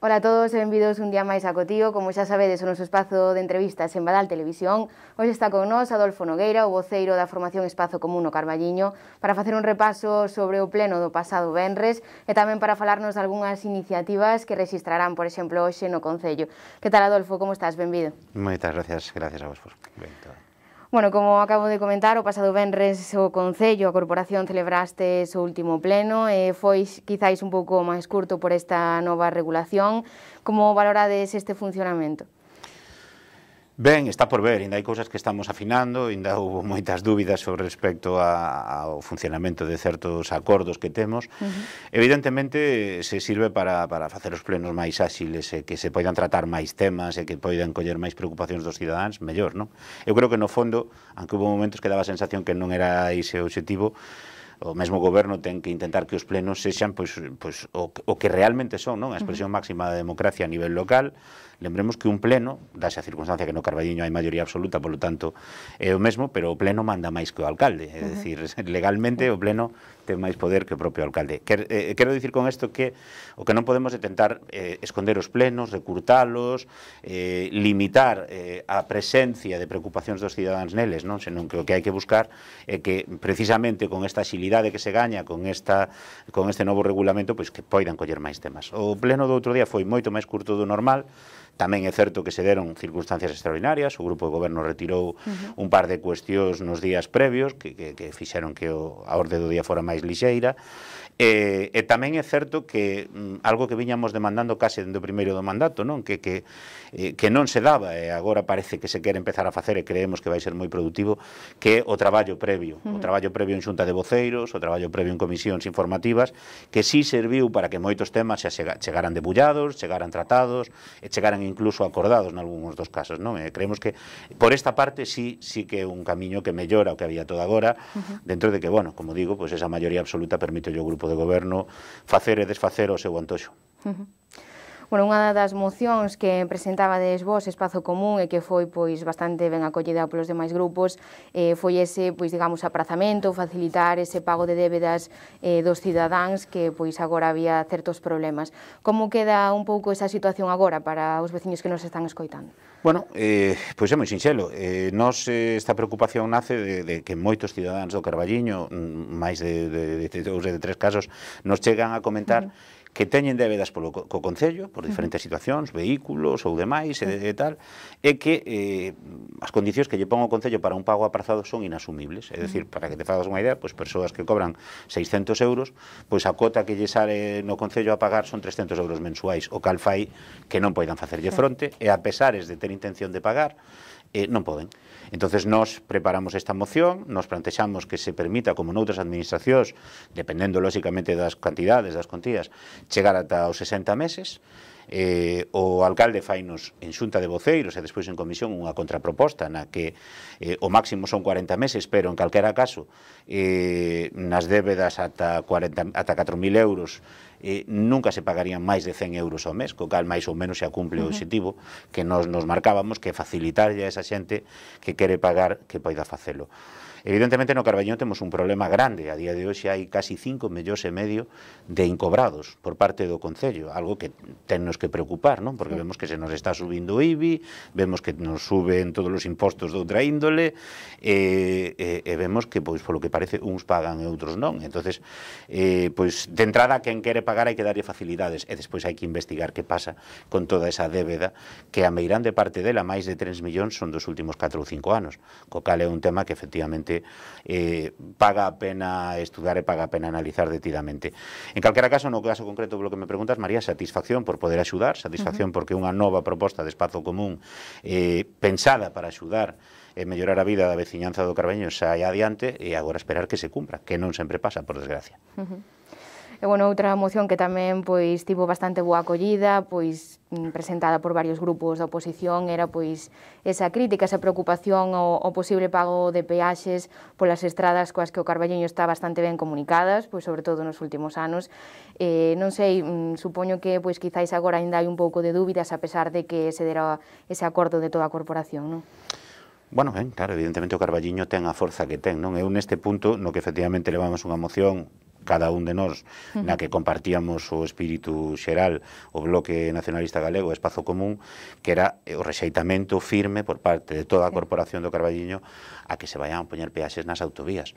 Hola a todos. benvidos un día máis a Cotío. Como xa sabedes, o noso espazo de entrevistas en Badal Televisión. Hoxe está con nós Adolfo Nogueira, o voceiro da formación Espazo Común no Carballiño, para facer un repaso sobre o pleno do pasado Benres e tamén para falarnos de algunhas iniciativas que registrarán, por exemplo, hoxe no Concello. Que tal, Adolfo? Como estás? Benvido. Moitas gracias, gracias a vos por. Ben, Bueno, como acabo de comentar, o pasado venres o Concello, a Corporación celebraste o último pleno, e foi quizáis un pouco máis curto por esta nova regulación. Como valorades este funcionamento? Ben, está por ver, ainda hai cousas que estamos afinando, ainda houve moitas dúbidas sobre respecto a, ao funcionamento de certos acordos que temos. Uh -huh. Evidentemente, se sirve para, para facer os plenos máis áxiles, e que se poidan tratar máis temas, e que poidan coller máis preocupacións dos cidadáns, mellor, non? Eu creo que no fondo, aunque houve momentos que daba a sensación que non era ese o objetivo, o mesmo goberno ten que intentar que os plenos sexan pois, pois, o, o que realmente son, non? A expresión máxima da democracia a nivel local, Lembremos que un pleno, dase a circunstancia que no Carballiño hai maioría absoluta, polo tanto, é o mesmo, pero o pleno manda máis que o alcalde, é dicir, legalmente o pleno ten máis poder que o propio alcalde. Quer, eh, quero dicir con isto que o que non podemos é tentar eh, esconder os plenos, recurtalos, eh, limitar eh, a presencia de preocupacións dos cidadáns neles, non? senón que o que hai que buscar é que precisamente con esta xilidade que se gaña, con, esta, con este novo regulamento, pois que poidan coller máis temas. O pleno do outro día foi moito máis curto do normal, Tamén é certo que se deron circunstancias extraordinarias, o grupo de goberno retirou uh -huh. un par de cuestións nos días previos que, que, que fixeron que o, a orde do día fora máis lixeira, E, eh, e tamén é certo que mm, algo que viñamos demandando case dende o primeiro do mandato, non? Que, que, eh, que non se daba e agora parece que se quere empezar a facer e creemos que vai ser moi productivo que o traballo previo, -huh. o traballo previo en xunta de voceiros, o traballo previo en comisións informativas, que sí serviu para que moitos temas xa chegaran debullados, chegaran tratados e chegaran incluso acordados algúns dos casos, non? E creemos que por esta parte sí, sí que é un camiño que mellora o que había todo agora, uh -huh. dentro de que, bueno, como digo, pues esa maioría absoluta permite o grupo de goberno facer e desfacer o seu antoxo. Uh -huh. Bueno, unha das mocións que presentaba des vos Espazo Común e que foi pois bastante ben acollida polos demais grupos eh, foi ese, pois digamos, aprazamento, facilitar ese pago de débedas eh, dos cidadáns que pois agora había certos problemas. Como queda un pouco esa situación agora para os veciños que nos están escoitando? Bueno, eh, pois é moi sinxelo. Eh, nos eh, esta preocupación nace de, de que moitos cidadáns do Carballiño, mm, máis de, de, de, de, de tres casos, nos chegan a comentar uh -huh que teñen débedas polo co Concello, por diferentes situacións, vehículos ou demais, e, e tal, é que eh, as condicións que lle pon o Concello para un pago aprazado son inasumibles. É dicir, para que te fagas unha idea, pois persoas que cobran 600 euros, pois a cota que lle sale no Concello a pagar son 300 euros mensuais, o cal fai que non poidan facerlle fronte, e a pesares de ter intención de pagar, eh, non poden. Entonces nos preparamos esta moción, nos plantexamos que se permita, como noutras administracións, dependendo lóxicamente das cantidades, das contías, chegar ata os 60 meses, eh, o alcalde fainos en xunta de voceiros e despois en comisión unha contraproposta na que eh, o máximo son 40 meses, pero en calquera caso eh, nas débedas ata, 40, ata 4.000 euros eh, nunca se pagarían máis de 100 euros ao mes, co cal máis ou menos se acumple uh -huh. o objetivo que nos, nos marcábamos, que facilitarlle a esa xente que quere pagar que poida facelo. Evidentemente no Carballiño temos un problema grande, a día de hoxe hai casi 5 millóns e medio de incobrados por parte do Concello, algo que tennos que preocupar, non? porque vemos que se nos está subindo o IBI, vemos que nos suben todos os impostos de outra índole, e, e, e vemos que, pois, polo que parece, uns pagan e outros non. entonces eh, pois, de entrada, quen quere pagar hai que darlle facilidades, e despois hai que investigar que pasa con toda esa débeda, que a meirande parte dela, máis de 3 millóns, son dos últimos 4 ou 5 anos, co cal é un tema que efectivamente eh, paga a pena estudar e paga a pena analizar detidamente. En calquera caso, no caso concreto polo que me preguntas, María, satisfacción por poder axudar, satisfacción uh -huh. porque unha nova proposta de espazo común eh, pensada para axudar e mellorar a vida da veciñanza do Carbeño xa hai adiante e agora esperar que se cumpra, que non sempre pasa, por desgracia. Uh -huh. E, bueno, outra moción que tamén pois tivo bastante boa acollida, pois mm, presentada por varios grupos da oposición era pois esa crítica, esa preocupación ao, ao posible pago de peaxes polas estradas coas que o Carballiño está bastante ben comunicadas, pois sobre todo nos últimos anos. Eh, non sei, mm, supoño que pois quizáis agora ainda hai un pouco de dúbidas a pesar de que se dera ese acordo de toda a corporación, non? Bueno, ben, claro, evidentemente o Carballiño ten a forza que ten, non? Eu neste punto, no que efectivamente levamos unha moción cada un de nós na que compartíamos o espírito xeral o Bloque Nacionalista Galego, o Espazo Común, que era eh, o rexeitamento firme por parte de toda a corporación do Carballiño a que se vayan a poñer peaxes nas autovías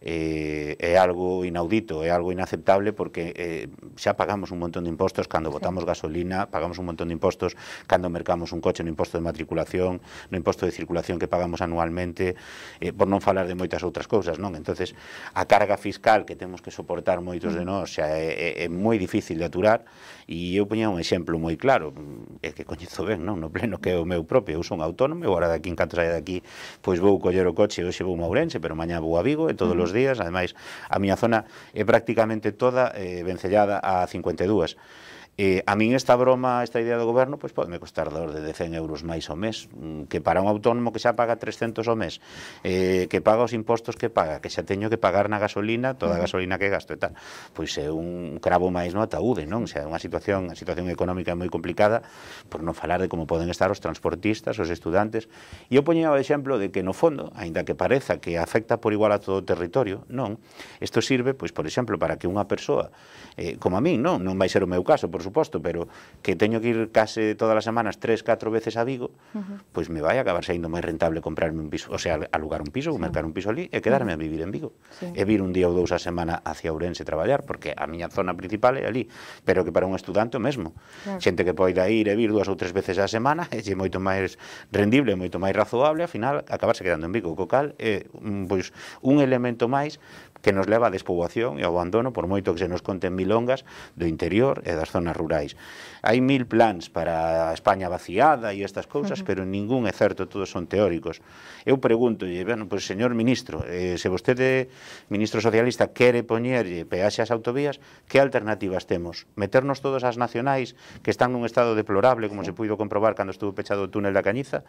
eh, é algo inaudito, é algo inaceptable porque eh, xa pagamos un montón de impostos cando botamos gasolina, pagamos un montón de impostos cando mercamos un coche no imposto de matriculación, no imposto de circulación que pagamos anualmente, eh, por non falar de moitas outras cousas, non? Entonces, a carga fiscal que temos que soportar moitos de mm. nós xa é, é, é moi difícil de aturar e eu poñía un exemplo moi claro, é que coñezo ben, non? No pleno que é o meu propio, eu son autónomo, agora daqui en canto saia daqui, pois vou coller o coche, hoxe vou a Ourense, pero mañá vou a Vigo e todos os os días, ademais a miña zona é prácticamente toda eh, vencellada a 52. Eh, a min esta broma, esta idea do goberno, pois pode me costar dor de 100 euros máis ao mes, mm, que para un autónomo que xa paga 300 ao mes, eh, que paga os impostos que paga, que xa teño que pagar na gasolina, toda a gasolina que gasto e tal, pois é un cravo máis no ataúde, non? Xa é unha situación, a situación económica é moi complicada, por non falar de como poden estar os transportistas, os estudantes. E eu poñeo o exemplo de que no fondo, aínda que pareza que afecta por igual a todo o territorio, non? Isto sirve, pois, por exemplo, para que unha persoa, eh, como a min, non? Non vai ser o meu caso, por suposto, pero que teño que ir case todas as semanas tres, catro veces a Vigo, uh -huh. pois pues me vai acabar saindo máis rentable comprarme un piso, o sea, alugar un piso, sí. mercar un piso ali e quedarme a vivir en Vigo. Sí. E vir un día ou dous a semana hacia Ourense traballar, porque a miña zona principal é ali, pero que para un estudante o mesmo. Claro. Xente que poida ir e vir dúas ou tres veces a semana é moito máis rendible, moito máis razoable, ao final acabarse quedando en Vigo, co cal é mm, pois, un elemento máis que nos leva a despoboación e ao abandono por moito que se nos conten milongas do interior e das zonas rurais hai mil plans para a España vaciada e estas cousas, uh -huh. pero ningún é certo, todos son teóricos. Eu pregunto, e, bueno, pois, pues, señor ministro, eh, se vostede, ministro socialista, quere poñer eh, peaxe ás autovías, que alternativas temos? Meternos todos as nacionais que están nun estado deplorable, como se puido comprobar cando estuvo pechado o túnel da Cañiza,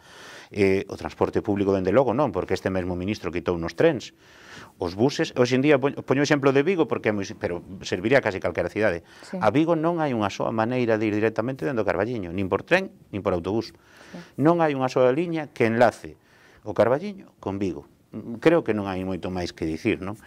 eh, o transporte público, dende logo, non, porque este mesmo ministro quitou nos trens, os buses, hoxe en día poño o exemplo de Vigo porque é moi, pero serviría casi calquera cidade. Sí. A Vigo non hai unha soa maneira de ir directamente dentro do Carballiño, nin por tren, nin por autobús. Non hai unha sola liña que enlace o Carballiño con Vigo. Creo que non hai moito máis que dicir, non?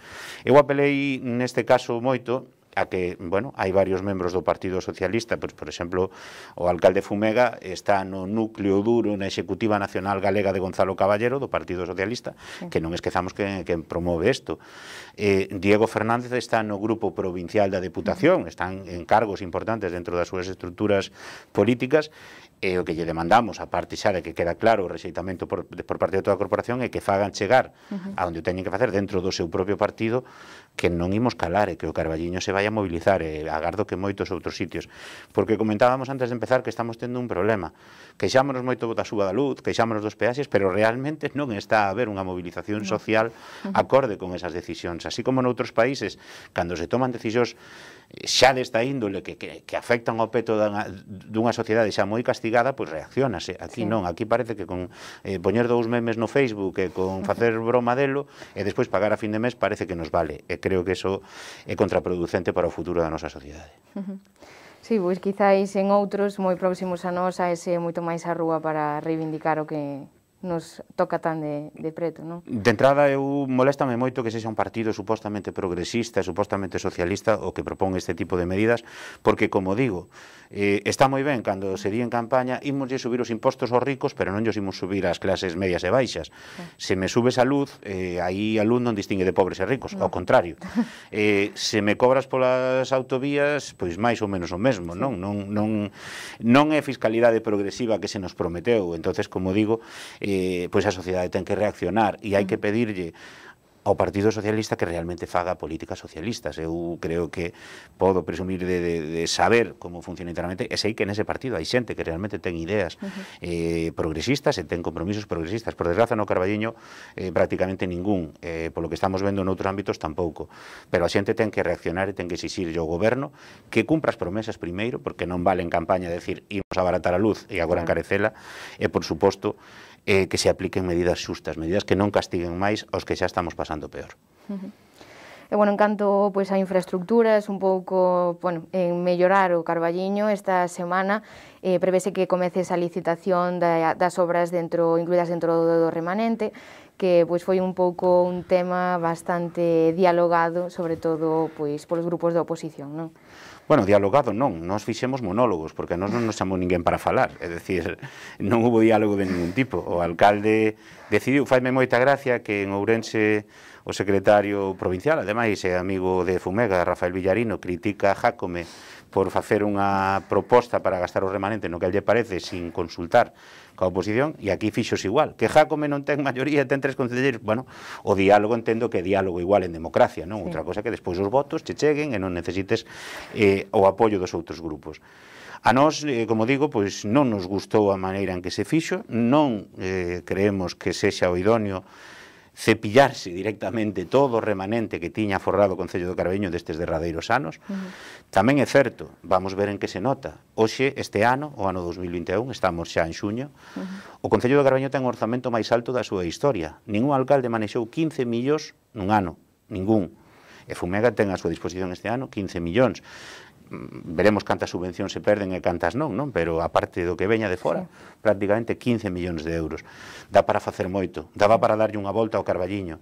Eu apelei neste caso moito a que, bueno, hai varios membros do Partido Socialista, pois, por exemplo, o alcalde Fumega está no núcleo duro na Executiva Nacional Galega de Gonzalo Caballero, do Partido Socialista, que non esquezamos que, que promove isto. Eh, Diego Fernández está no grupo provincial da Deputación, están en cargos importantes dentro das súas estruturas políticas, e o que lle demandamos, a parte xa de que queda claro o rexeitamento por, por parte de toda a corporación, é que fagan chegar uh -huh. a onde o teñen que facer dentro do seu propio partido, que non imos calar e que o Carballiño se vai a mobilizar e agardo que moitos outros sitios. Porque comentábamos antes de empezar que estamos tendo un problema. Queixámonos moito da suba da luz, queixámonos dos peaxes, pero realmente non está a haber unha movilización social acorde con esas decisións. Así como noutros países, cando se toman decisións xa desta índole que, que, que afectan ao peto dunha, dunha sociedade xa moi castigada, pois reaccionase. Aquí sí. non, aquí parece que con eh, poñer dous memes no Facebook e con facer broma delo e despois pagar a fin de mes parece que nos vale. E creo que eso é contraproducente para o futuro da nosa sociedade. Uh -huh. Sí, pois quizáis en outros moi próximos a nosa ese moito máis a rúa para reivindicar o que nos toca tan de, de preto, non? De entrada, eu moléstame moito que sexa un partido supostamente progresista, supostamente socialista, o que propón este tipo de medidas, porque, como digo, eh, está moi ben cando se di en campaña de subir os impostos aos ricos, pero non nos imos subir as clases medias e baixas. Se me subes a luz, eh, aí a luz non distingue de pobres e ricos, no. ao contrario. Eh, se me cobras polas autovías, pois máis ou menos o mesmo, sí. non? Non, non, non é fiscalidade progresiva que se nos prometeu. entonces como digo, eh, pues esa sociedad tiene que reaccionar y hay que pedirle al Partido Socialista que realmente faga políticas socialistas. Eu creo que puedo presumir de, saber cómo funciona internamente Es sei que ese partido hay gente que realmente tiene ideas eh, progresistas y e ten compromisos progresistas. Por desgracia no Carballiño eh, prácticamente ningún, eh, por lo que estamos viendo en otros ámbitos tampoco Pero a xente ten que reaccionar y e ten que existir yo gobierno que cumpra promesas primero, porque no vale en campaña decir íbamos a abaratar a luz y e agora encarecela, e por supuesto eh, que se apliquen medidas xustas, medidas que non castiguen máis aos que xa estamos pasando peor. Uh -huh. E, bueno, en canto pois, a infraestructuras, un pouco bueno, en mellorar o Carballiño, esta semana eh, prevese que comece esa licitación da, das obras dentro incluídas dentro do, do remanente, que pois foi un pouco un tema bastante dialogado, sobre todo pois polos grupos de oposición, non? Bueno, dialogado non, nós fixemos monólogos, porque nós non nos chamou ninguén para falar, é dicir, non hubo diálogo de ningún tipo. O alcalde decidiu, faime moita gracia que en Ourense o secretario provincial, ademais é amigo de Fumega, Rafael Villarino, critica a Jacome por facer unha proposta para gastar o remanente no que lle parece sin consultar coa oposición e aquí fixos igual. Que Jacome non ten maioría, ten tres concelleiros, bueno, o diálogo entendo que é diálogo igual en democracia, non? Sí. Outra cosa que despois os votos che cheguen e non necesites eh, o apoio dos outros grupos. A nós, eh, como digo, pois non nos gustou a maneira en que se fixo, non eh, creemos que sexa o idóneo cepillarse directamente todo o remanente que tiña forrado o Concello do Carabeño destes derradeiros anos. Uh -huh. Tamén é certo, vamos ver en que se nota. Oxe, este ano, o ano 2021, estamos xa en xuño, uh -huh. o Concello do Carabeño ten o orzamento máis alto da súa historia. Ningún alcalde manexou 15 millóns nun ano, ningún. E Fumega ten a súa disposición este ano 15 millóns veremos cantas subvencións se perden e cantas non, non? pero a parte do que veña de fora, sí. prácticamente 15 millóns de euros. Dá para facer moito, daba para darlle unha volta ao Carballiño.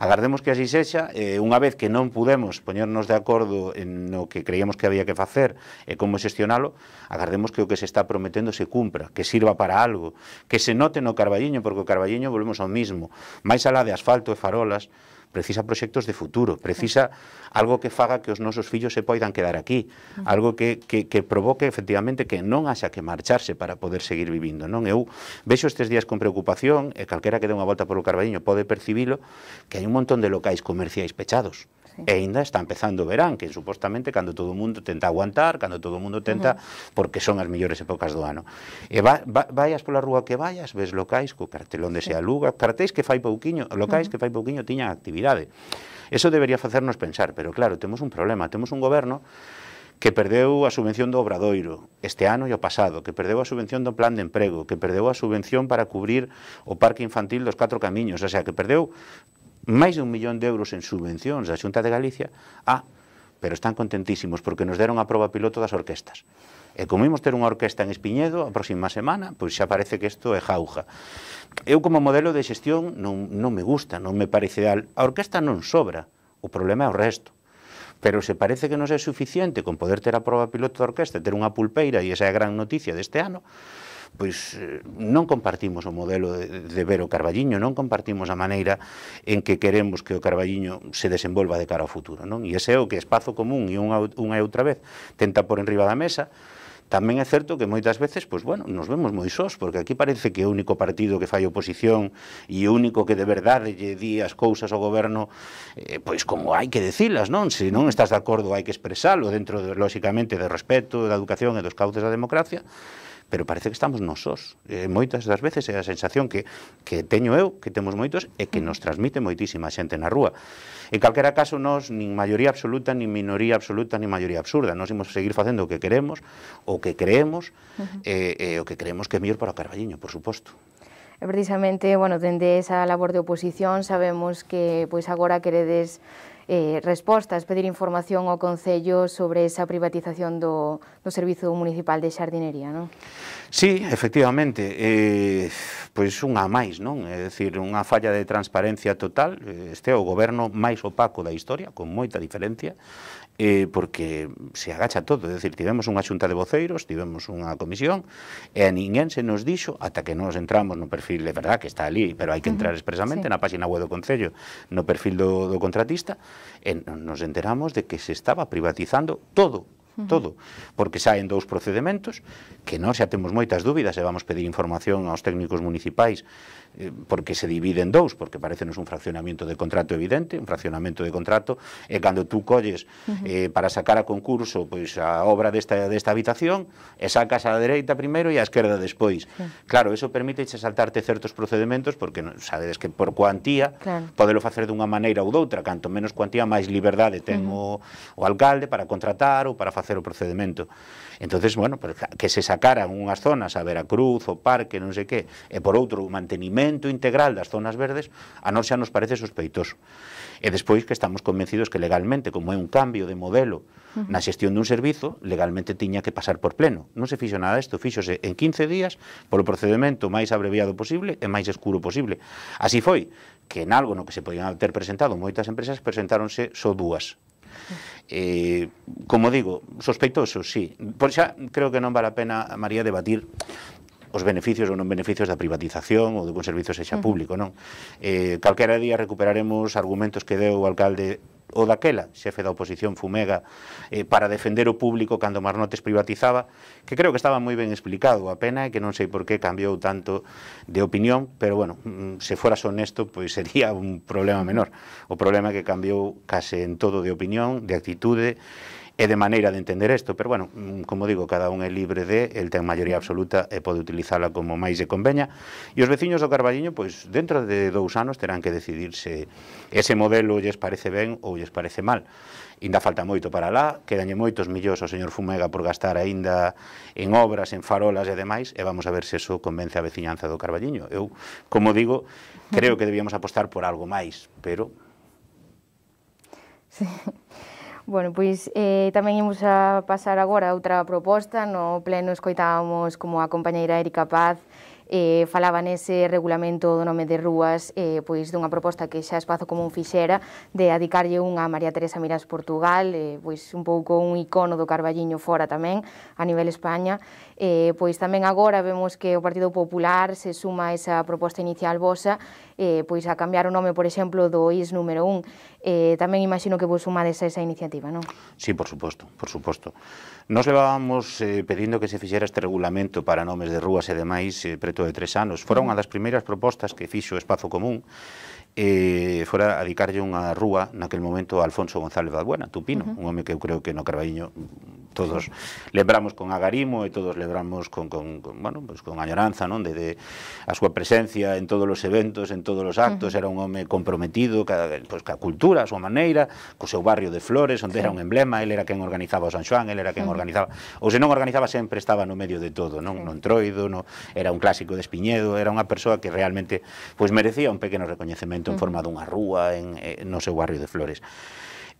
Agardemos que así sexa, eh, unha vez que non pudemos poñernos de acordo en no que creíamos que había que facer e como xestionalo, agardemos que o que se está prometendo se cumpra, que sirva para algo, que se note no Carballiño, porque o Carballiño volvemos ao mismo, máis alá de asfalto e farolas, precisa proxectos de futuro, precisa algo que faga que os nosos fillos se poidan quedar aquí, algo que, que, que provoque efectivamente que non haxa que marcharse para poder seguir vivindo. Non Eu vexo estes días con preocupación, e calquera que dé unha volta polo Carballiño pode percibilo, que hai un montón de locais comerciais pechados. Sí. E ainda está empezando o verán, que supostamente cando todo o mundo tenta aguantar, cando todo o mundo tenta, uh -huh. porque son as mellores épocas do ano. E va, va, vaias pola rúa que vaias, ves locais co cartelón de se aluga, cartéis que fai pouquiño, locais uh -huh. que fai pouquiño tiñan actividade. Eso debería facernos pensar, pero claro, temos un problema, temos un goberno que perdeu a subvención do Obradoiro este ano e o pasado, que perdeu a subvención do plan de emprego, que perdeu a subvención para cubrir o parque infantil dos catro camiños, o sea, que perdeu máis de un millón de euros en subvencións da Xunta de Galicia a ah, pero están contentísimos porque nos deron a proba piloto das orquestas. E como imos ter unha orquesta en Espiñedo a próxima semana, pois xa parece que isto é jauja. Eu como modelo de xestión non, non me gusta, non me parece ideal. A orquesta non sobra, o problema é o resto pero se parece que non é suficiente con poder ter a proba piloto da orquesta, ter unha pulpeira, e esa é a gran noticia deste ano, pois eh, non compartimos o modelo de, de ver o Carballiño, non compartimos a maneira en que queremos que o Carballiño se desenvolva de cara ao futuro, non? E ese é o que espazo común e unha, unha e outra vez tenta por enriba da mesa, Tamén é certo que moitas veces, pois bueno, nos vemos moi sós, porque aquí parece que o único partido que fai oposición e o único que de verdade lle di as cousas ao goberno, eh, pois como hai que decilas, non? Se non estás de acordo hai que expresalo dentro, de, lóxicamente, de respeto, da educación e dos cauces da democracia, pero parece que estamos nosos. Eh, moitas das veces é a sensación que, que teño eu, que temos moitos, e que nos transmite moitísima xente na rúa. En calquera caso, nos nin maioría absoluta, nin minoría absoluta, nin maioría absurda. Nos imos seguir facendo o que queremos, o que creemos, uh -huh. eh, eh, o que creemos que é mellor para o Carballiño, por suposto. E precisamente, bueno, dende esa labor de oposición sabemos que pois agora queredes eh, respostas, pedir información ao Concello sobre esa privatización do, do Servizo Municipal de Xardinería, non? Sí, efectivamente, eh, pois unha máis, non? É dicir, unha falla de transparencia total, este é o goberno máis opaco da historia, con moita diferencia, eh, porque se agacha todo, é dicir, tivemos unha xunta de voceiros, tivemos unha comisión, e a ninguén se nos dixo, ata que nos entramos no perfil, de verdad que está ali, pero hai que entrar expresamente sí. na página web do Concello, no perfil do, do contratista, e nos enteramos de que se estaba privatizando todo, todo, porque saen dous procedementos que nós xa temos moitas dúbidas e vamos pedir información aos técnicos municipais Eh, porque se divide en dous, porque parecenos un fraccionamento de contrato evidente, un fraccionamento de contrato, e cando tú colles eh, para sacar a concurso pois a obra desta, desta habitación, e sacas a dereita primeiro e a esquerda despois. Claro, eso permite saltarte certos procedementos, porque sabedes que por cuantía claro. podelo facer dunha maneira ou doutra, canto menos cuantía, máis liberdade ten uh -huh. o, o alcalde para contratar ou para facer o procedimento entonces bueno, pues, que se sacaran unhas zonas a Veracruz, o Parque, non sei que, e por outro o mantenimento integral das zonas verdes, a nós xa nos parece sospeitoso. E despois que estamos convencidos que legalmente, como é un cambio de modelo na xestión dun servizo, legalmente tiña que pasar por pleno. Non se fixo nada isto, fixose en 15 días polo procedimento máis abreviado posible e máis escuro posible. Así foi que en algo no que se podían ter presentado moitas empresas presentáronse só dúas Eh, como digo, sospeitoso, sí. Por xa creo que non vale a pena, María, debatir os beneficios ou non beneficios da privatización ou do un servizo sexa público, non? Eh, calquera día recuperaremos argumentos que deu o alcalde o daquela, xefe da oposición Fumega, eh, para defender o público cando Marnotes privatizaba, que creo que estaba moi ben explicado, a pena é que non sei por que cambiou tanto de opinión, pero bueno, mm, se foras honesto, pois sería un problema menor. O problema é que cambiou case en todo de opinión, de actitude, é de maneira de entender isto, pero bueno, mm, como digo, cada un é libre de, el ten maioría absoluta e pode utilizala como máis de conveña, e os veciños do Carballiño, pois, dentro de dous anos terán que decidir se ese modelo lles parece ben ou lles parece mal. Inda falta moito para lá, quedanlle moitos millóns ao señor Fumega por gastar aínda en obras, en farolas e demais, e vamos a ver se eso convence a veciñanza do Carballiño. Eu, como digo, creo que debíamos apostar por algo máis, pero... Sí. Bueno, pois eh, tamén imos a pasar agora a outra proposta. No pleno escoitábamos como a compañeira Erika Paz eh, falaba nese regulamento do nome de rúas eh, pois dunha proposta que xa Espazo como un fixera de adicarlle unha a María Teresa Miras Portugal, eh, pois un pouco un icono do Carballiño fora tamén a nivel España, Eh, pois tamén agora vemos que o Partido Popular se suma a esa proposta inicial vosa eh, pois a cambiar o nome, por exemplo, do IS número 1. Eh, tamén imagino que vos suma a esa iniciativa, non? Sí, por suposto, por suposto. Nos levábamos eh, pedindo que se fixera este regulamento para nomes de rúas e demais eh, preto de tres anos. Fora mm. unha das primeiras propostas que fixo o Espazo Común eh, fora a dedicarlle unha rúa naquel momento a Alfonso González Balbuena, Tupino, uh -huh. un home que eu creo que no Carballiño todos lembramos con agarimo e todos lembramos con, con, con bueno, pues con añoranza, non? De, de a súa presencia en todos os eventos, en todos os actos, uh -huh. era un home comprometido ca, pues, ca cultura, a súa maneira, co seu barrio de Flores, onde sí. era un emblema, ele era quen organizaba o San Xoán, ele era quen uh -huh. organizaba, ou se non organizaba sempre estaba no medio de todo, non? Sí. No troido, no, era un clásico de Espiñedo, era unha persoa que realmente pois pues, merecía un pequeno recoñecemento en mm. forma dunha rúa en, en, eh, no seu barrio de Flores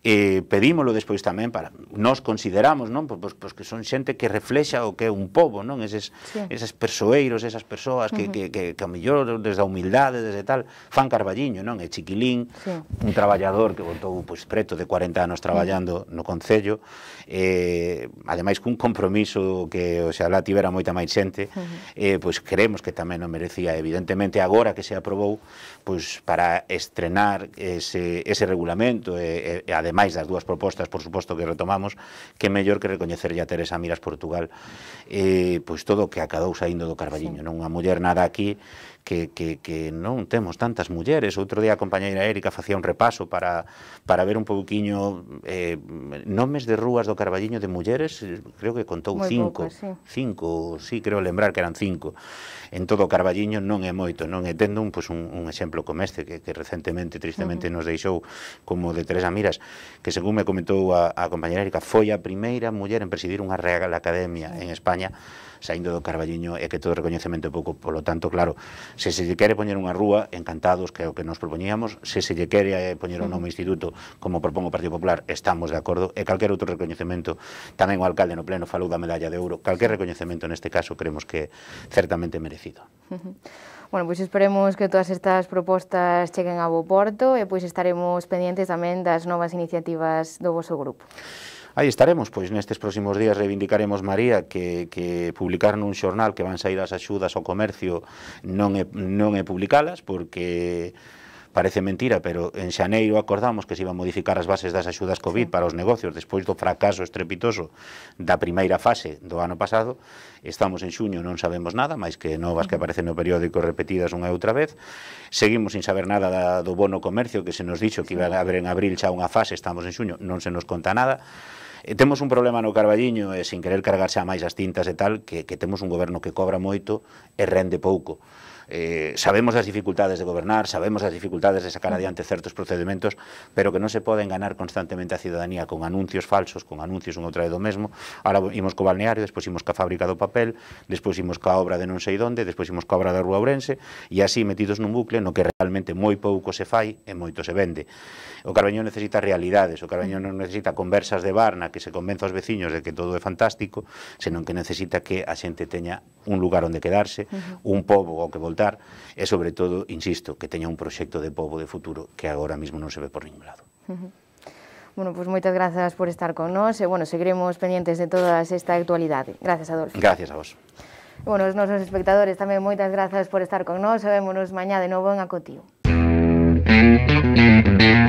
e eh, pedímolo despois tamén para nos consideramos, non, pois, pois, que son xente que reflexa o que é un pobo, non, eses sí. eses persoeiros, esas persoas que, uh -huh. que, que, que a mellor desde a humildade, desde tal, fan Carballiño, non, e Chiquilín, sí. un traballador que voltou pois preto de 40 anos traballando uh -huh. no concello, eh, ademais cun compromiso que o sea, lá tivera moita máis xente, uh -huh. eh, pois creemos que tamén o merecía, evidentemente agora que se aprobou, pois para estrenar ese, ese regulamento e, eh, e, eh, e ademais das dúas propostas, por suposto que retomamos, que é mellor que recoñecer a Teresa Miras Portugal eh, pois todo o que acabou saindo do Carballiño, sí. non unha muller nada aquí que, que, que non temos tantas mulleres. Outro día a compañeira Érica facía un repaso para, para ver un pouquiño eh, nomes de rúas do Carballiño de mulleres, creo que contou Muy cinco, pouco, sí. cinco, sí, creo lembrar que eran cinco. En todo o Carballiño non é moito, non é tendo un, pues, un, un exemplo como este que, que recentemente, tristemente, uh -huh. nos deixou como de Teresa Miras, que según me comentou a, a compañera Érica, foi a primeira muller en presidir unha Real Academia uh -huh. en España saindo do Carballiño e que todo o recoñecemento é pouco. Polo tanto, claro, se se lle quere poñer unha rúa, encantados que é o que nos propoñíamos, se se lle quere eh, poñer un novo instituto, como propón o Partido Popular, estamos de acordo, e calquer outro recoñecemento, tamén o alcalde no pleno falou da medalla de ouro, calquer recoñecemento neste caso creemos que certamente merecido. Bueno, pois esperemos que todas estas propostas cheguen a bo porto e pois estaremos pendientes tamén das novas iniciativas do vosso grupo. Aí estaremos, pois nestes próximos días reivindicaremos María que, que publicar nun xornal que van sair as axudas ao comercio non é, non é publicalas porque Parece mentira, pero en xaneiro acordamos que se iba a modificar as bases das axudas COVID sí. para os negocios despois do fracaso estrepitoso da primeira fase do ano pasado. Estamos en xuño, non sabemos nada, máis que novas que aparecen no periódico repetidas unha e outra vez. Seguimos sin saber nada da, do bono comercio que se nos dixo que iba a haber en abril xa unha fase, estamos en xuño, non se nos conta nada. E eh, temos un problema no Carballiño, e eh, sin querer cargarse a máis as tintas e tal, que, que temos un goberno que cobra moito e rende pouco eh, sabemos as dificultades de gobernar, sabemos as dificultades de sacar adiante certos procedementos, pero que non se poden ganar constantemente a ciudadanía con anuncios falsos, con anuncios un outra vez do mesmo. Ahora imos co balneario, despois imos ca fábrica do papel, despois imos ca obra de non sei donde, despois imos ca obra da Rúa Ourense, e así metidos nun bucle no que realmente moi pouco se fai e moito se vende. O Carveño necesita realidades, o Carveño non necesita conversas de bar na que se convenza os veciños de que todo é fantástico, senón que necesita que a xente teña un lugar onde quedarse, uh -huh. un pobo ao que voltar votar e, sobre todo, insisto, que teña un proxecto de povo de futuro que agora mesmo non se ve por ningún lado. Bueno, pues moitas grazas por estar con nós e, bueno, seguiremos pendientes de toda esta actualidade. Gracias, Adolfo. Gracias a vos. bueno, os nosos espectadores tamén moitas grazas por estar con nós. Vémonos mañá de novo en Acotío. you.